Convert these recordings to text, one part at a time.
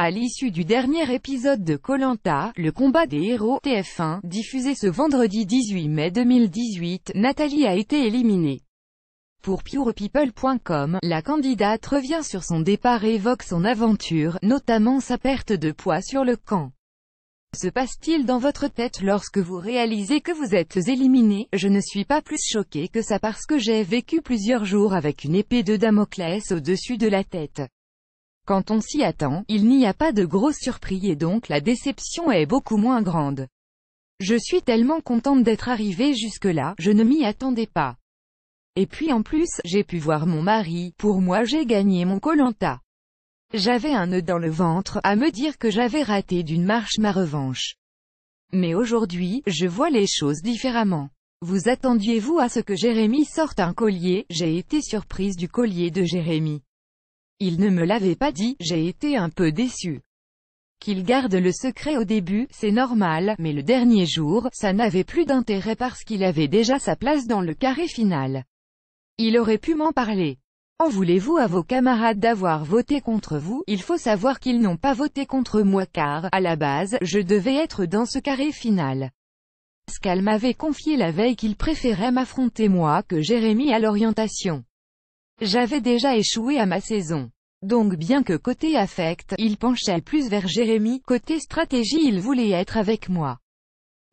À l'issue du dernier épisode de Colanta, le combat des héros TF1, diffusé ce vendredi 18 mai 2018, Nathalie a été éliminée. Pour purepeople.com, la candidate revient sur son départ et évoque son aventure, notamment sa perte de poids sur le camp. Se passe-t-il dans votre tête lorsque vous réalisez que vous êtes éliminé Je ne suis pas plus choquée que ça parce que j'ai vécu plusieurs jours avec une épée de Damoclès au-dessus de la tête. Quand on s'y attend, il n'y a pas de gros surpris et donc la déception est beaucoup moins grande. Je suis tellement contente d'être arrivée jusque-là, je ne m'y attendais pas. Et puis en plus, j'ai pu voir mon mari, pour moi j'ai gagné mon colanta. J'avais un nœud dans le ventre, à me dire que j'avais raté d'une marche ma revanche. Mais aujourd'hui, je vois les choses différemment. Vous attendiez-vous à ce que Jérémy sorte un collier, j'ai été surprise du collier de Jérémy. Il ne me l'avait pas dit, j'ai été un peu déçu. Qu'il garde le secret au début, c'est normal, mais le dernier jour, ça n'avait plus d'intérêt parce qu'il avait déjà sa place dans le carré final. Il aurait pu m'en parler. En voulez-vous à vos camarades d'avoir voté contre vous Il faut savoir qu'ils n'ont pas voté contre moi car, à la base, je devais être dans ce carré final. Scal m'avait confié la veille qu'il préférait m'affronter moi que Jérémy à l'orientation. J'avais déjà échoué à ma saison. Donc bien que côté affect, il penchait plus vers Jérémy, côté stratégie il voulait être avec moi.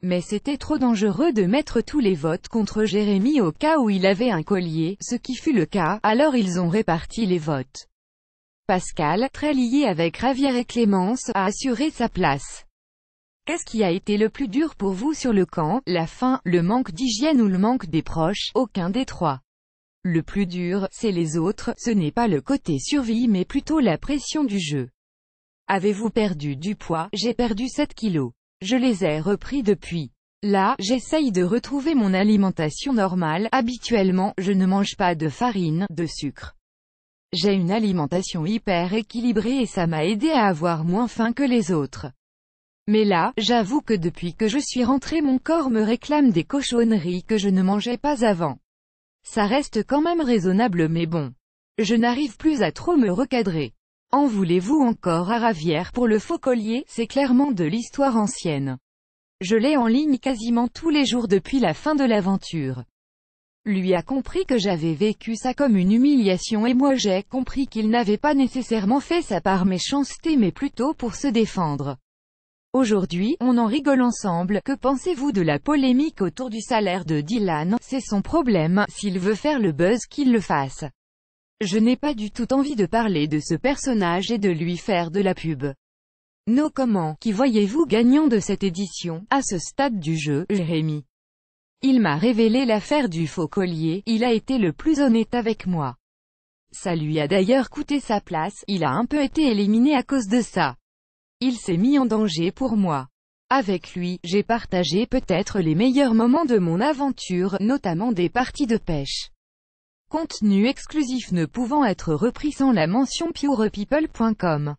Mais c'était trop dangereux de mettre tous les votes contre Jérémy au cas où il avait un collier, ce qui fut le cas, alors ils ont réparti les votes. Pascal, très lié avec Ravière et Clémence, a assuré sa place. Qu'est-ce qui a été le plus dur pour vous sur le camp, la faim, le manque d'hygiène ou le manque des proches Aucun des trois. Le plus dur, c'est les autres, ce n'est pas le côté survie mais plutôt la pression du jeu. Avez-vous perdu du poids J'ai perdu 7 kilos. Je les ai repris depuis. Là, j'essaye de retrouver mon alimentation normale, habituellement, je ne mange pas de farine, de sucre. J'ai une alimentation hyper équilibrée et ça m'a aidé à avoir moins faim que les autres. Mais là, j'avoue que depuis que je suis rentré mon corps me réclame des cochonneries que je ne mangeais pas avant. Ça reste quand même raisonnable mais bon. Je n'arrive plus à trop me recadrer. En voulez-vous encore à Ravière pour le faux collier C'est clairement de l'histoire ancienne. Je l'ai en ligne quasiment tous les jours depuis la fin de l'aventure. Lui a compris que j'avais vécu ça comme une humiliation et moi j'ai compris qu'il n'avait pas nécessairement fait ça par méchanceté mais plutôt pour se défendre. Aujourd'hui, on en rigole ensemble. Que pensez-vous de la polémique autour du salaire de Dylan C'est son problème, s'il veut faire le buzz qu'il le fasse. Je n'ai pas du tout envie de parler de ce personnage et de lui faire de la pub. No comment, qui voyez-vous gagnant de cette édition, à ce stade du jeu, Jérémy Il m'a révélé l'affaire du faux collier, il a été le plus honnête avec moi. Ça lui a d'ailleurs coûté sa place, il a un peu été éliminé à cause de ça. Il s'est mis en danger pour moi. Avec lui, j'ai partagé peut-être les meilleurs moments de mon aventure, notamment des parties de pêche. Contenu exclusif ne pouvant être repris sans la mention purepeople.com.